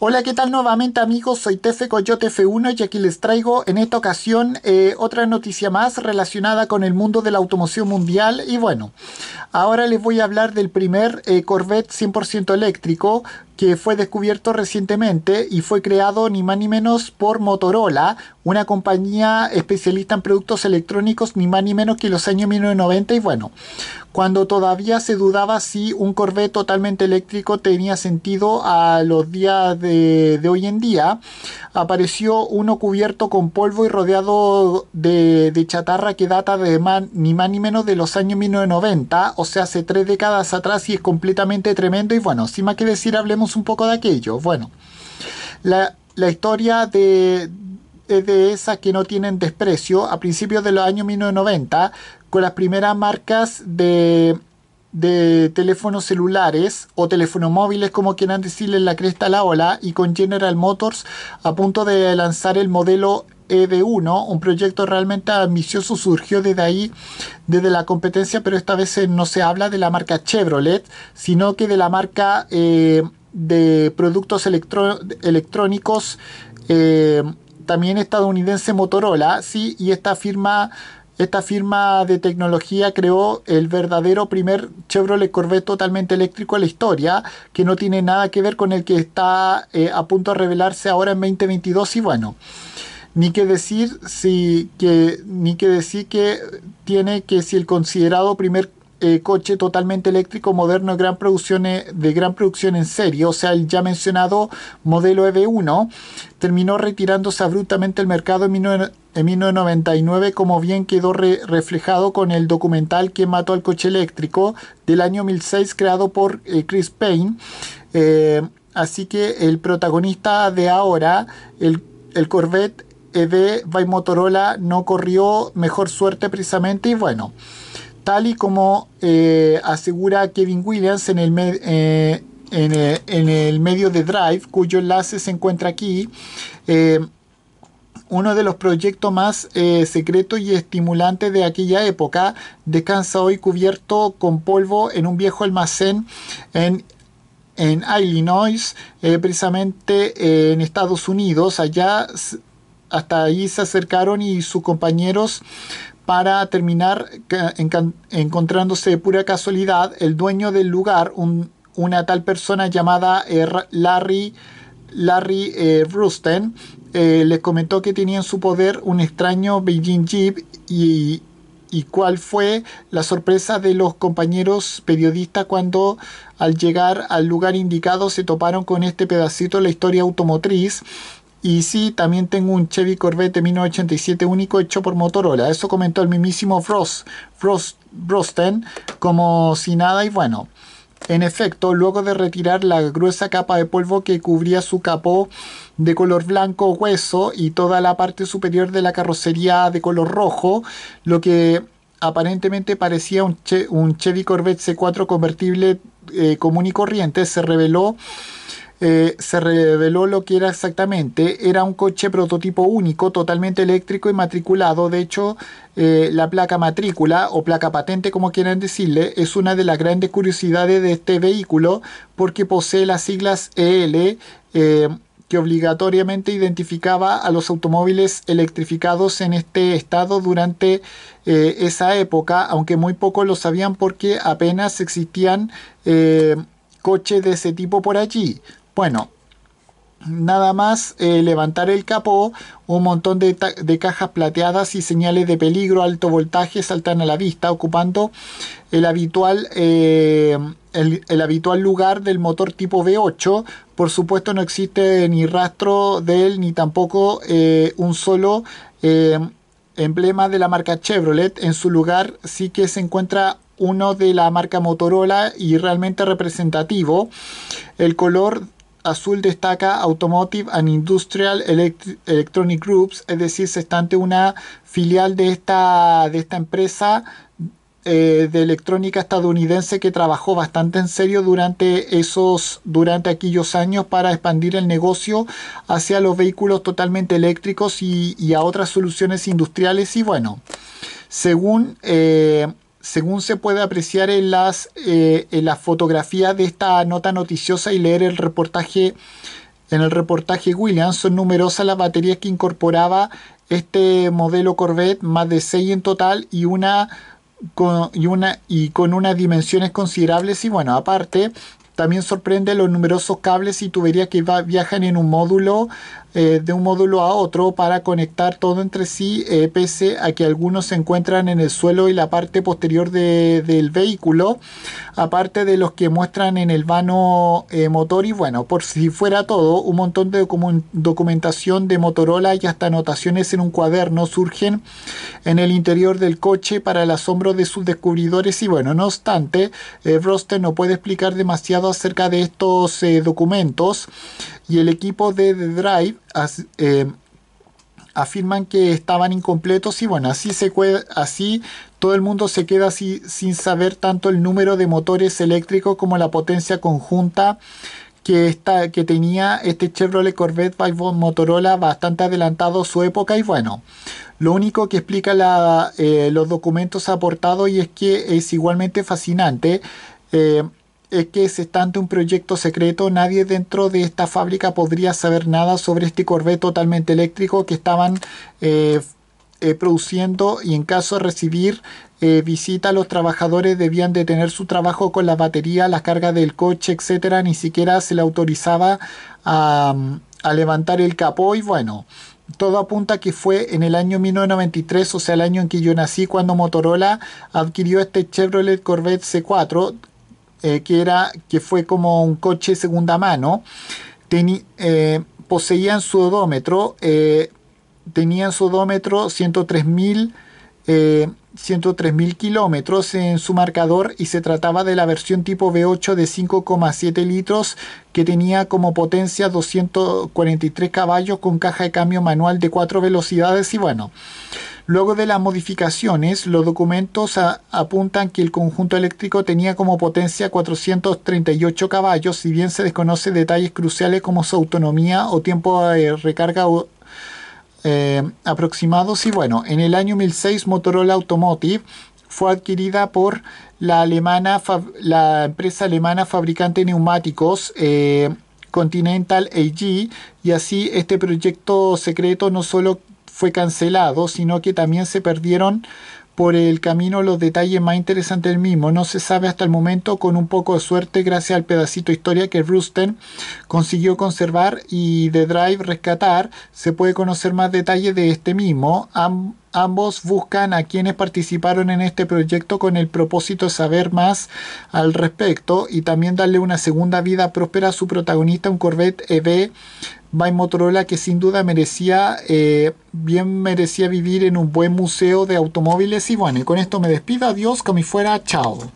Hola, ¿qué tal nuevamente amigos? Soy Tefe Coyote F1 y aquí les traigo en esta ocasión eh, otra noticia más relacionada con el mundo de la automoción mundial y bueno, ahora les voy a hablar del primer eh, Corvette 100% eléctrico que fue descubierto recientemente y fue creado ni más ni menos por Motorola, una compañía especialista en productos electrónicos ni más ni menos que los años 1990 y bueno, cuando todavía se dudaba si un Corvette totalmente eléctrico tenía sentido a los días de, de hoy en día apareció uno cubierto con polvo y rodeado de, chatarra que data de ni más ni menos de los años 1990, o sea, hace tres décadas atrás y es completamente tremendo. Y bueno, sin más que decir, hablemos un poco de aquello. Bueno, la, historia de, es de esas que no tienen desprecio. A principios de los años 1990, con las primeras marcas de de teléfonos celulares o teléfonos móviles, como quieran decirle, la cresta a la ola, y con General Motors a punto de lanzar el modelo ED1, un proyecto realmente ambicioso surgió desde ahí, desde la competencia, pero esta vez eh, no se habla de la marca Chevrolet, sino que de la marca eh, de productos electrónicos, eh, también estadounidense Motorola, ¿sí? y esta firma esta firma de tecnología creó el verdadero primer Chevrolet Corvette totalmente eléctrico de la historia, que no tiene nada que ver con el que está eh, a punto de revelarse ahora en 2022 y bueno ni que decir si que ni que decir que tiene que si el considerado primer eh, coche totalmente eléctrico moderno de gran producción eh, de gran producción en serie, o sea el ya mencionado modelo EV1 terminó retirándose abruptamente del mercado en, en 1999, como bien quedó reflejado con el documental que mató al coche eléctrico del año 2006 creado por eh, Chris Payne. Eh, así que el protagonista de ahora, el, Corvette ED by Motorola, no corrió mejor suerte precisamente y bueno. Tal y como eh, asegura Kevin Williams en el, en el medio de Drive, cuyo enlace se encuentra aquí, uno de los proyectos más eh, secretos y estimulantes de aquella época descansa hoy cubierto con polvo en un viejo almacén en Illinois, eh, precisamente eh, en Estados Unidos. Allá hasta ahí se acercaron y sus compañeros para terminar encontrándose de pura casualidad el dueño del lugar, una tal persona llamada Larry Larry eh, Rusten, eh, les comentó que tenía en su poder un extraño Beijing Jeep y, cuál fue la sorpresa de los compañeros periodistas cuando al llegar al lugar indicado se toparon con este pedacito de la historia automotriz. Y sí, también tengo un Chevy Corvette 1987 único hecho por Motorola. Eso comentó el mismísimo Frost, Frost Brosten como si nada y bueno. En efecto, luego de retirar la gruesa capa de polvo que cubría su capó de color blanco hueso y toda la parte superior de la carrocería de color rojo, lo que aparentemente parecía un, Chevy Corvette C4 convertible eh, común y corriente, se reveló eh, se reveló lo que era exactamente. Era un coche prototipo único, totalmente eléctrico y matriculado. De hecho, eh, la placa matrícula o placa patente, como quieran decirle, es una de las grandes curiosidades de este vehículo porque posee las siglas EL. Eh, que obligatoriamente identificaba a los automóviles electrificados en este estado durante esa época, aunque muy pocos lo sabían porque apenas existían coches de ese tipo por allí. Bueno, nada más eh, levantar el capó, un montón de, cajas plateadas y señales de peligro alto voltaje saltan a la vista, ocupando el habitual, eh, el, habitual lugar del motor tipo V8. Por supuesto no existe ni rastro de él, ni tampoco eh, un solo emblema de la marca Chevrolet. En su lugar sí que se encuentra uno de la marca Motorola y realmente representativo. El color azul destaca Automotive and Industrial Electronic Groups, es decir, se está ante una filial de esta, de esta empresa eh, de electrónica estadounidense que trabajó bastante en serio durante esos durante aquellos años para expandir el negocio hacia los vehículos totalmente eléctricos y, a otras soluciones industriales y bueno según eh, según se puede apreciar eh, en las, fotografías de esta nota noticiosa y leer el reportaje, en el reportaje Williams, son numerosas las baterías que incorporaba este modelo Corvette, más de 6 en total y una con, y una y con unas dimensiones considerables y bueno, aparte también sorprende los numerosos cables y tuberías que viajan en un módulo eh, de un módulo a otro para conectar todo entre sí, eh, pese a que algunos se encuentran en el suelo y la parte posterior del vehículo, aparte de los que muestran en el vano eh, motor. Y bueno, por si fuera todo, un montón de documentación de Motorola y hasta anotaciones en un cuaderno surgen en el interior del coche para el asombro de sus descubridores. Y bueno, no obstante, Roster no puede explicar demasiado acerca de estos documentos y el equipo de The Drive eh, afirman que estaban incompletos y bueno, así, se, así todo el mundo se queda así, sin saber tanto el número de motores eléctricos como la potencia conjunta que, está que tenía este Chevrolet Corvette by Motorola bastante adelantado su época y bueno, lo único que explica la, eh, los documentos aportados y es que es igualmente fascinante. Eh, es que se está un proyecto secreto, nadie dentro de esta fábrica podría saber nada sobre este Corvette totalmente eléctrico que estaban eh, eh, produciendo y en caso de recibir eh, visita los trabajadores debían de tener... su trabajo con la batería, las cargas del coche, etcétera, ni siquiera se le autorizaba a, a levantar el capó y bueno, todo apunta que fue en el año 1993, o sea, el año en que yo nací, cuando Motorola adquirió este Chevrolet Corvette C4, eh, que, era, que fue como un coche segunda mano, tenía eh, poseían su odómetro, eh, tenían su odómetro 103.000 103.000 kilómetros en su marcador y se trataba de la versión tipo V8 de 5,7 litros que tenía como potencia 243 caballos con caja de cambio manual de 4 velocidades y bueno, Luego de las modificaciones, los documentos apuntan que el conjunto eléctrico tenía como potencia 438 caballos, si bien se desconoce detalles cruciales como su autonomía o tiempo de recarga eh, aproximados. Y bueno, en el año 2006, Motorola Automotive fue adquirida por la, alemana, la empresa alemana fabricante de neumáticos. Eh, Continental AG y así este proyecto secreto no solo fue cancelado, sino que también se perdieron por el camino los detalles más interesantes del mismo. No se sabe hasta el momento, con un poco de suerte, gracias al pedacito de historia que Rusten consiguió conservar y The Drive rescatar, se puede conocer más detalles de este mismo. ambos buscan a quienes participaron en este proyecto con el propósito de saber más al respecto y también darle una segunda vida próspera a su protagonista, un Corvette EV My Motorola que sin duda merecía, eh, bien merecía vivir en un buen museo de automóviles. Y bueno, y con esto me despido, adiós, como fuera, chao.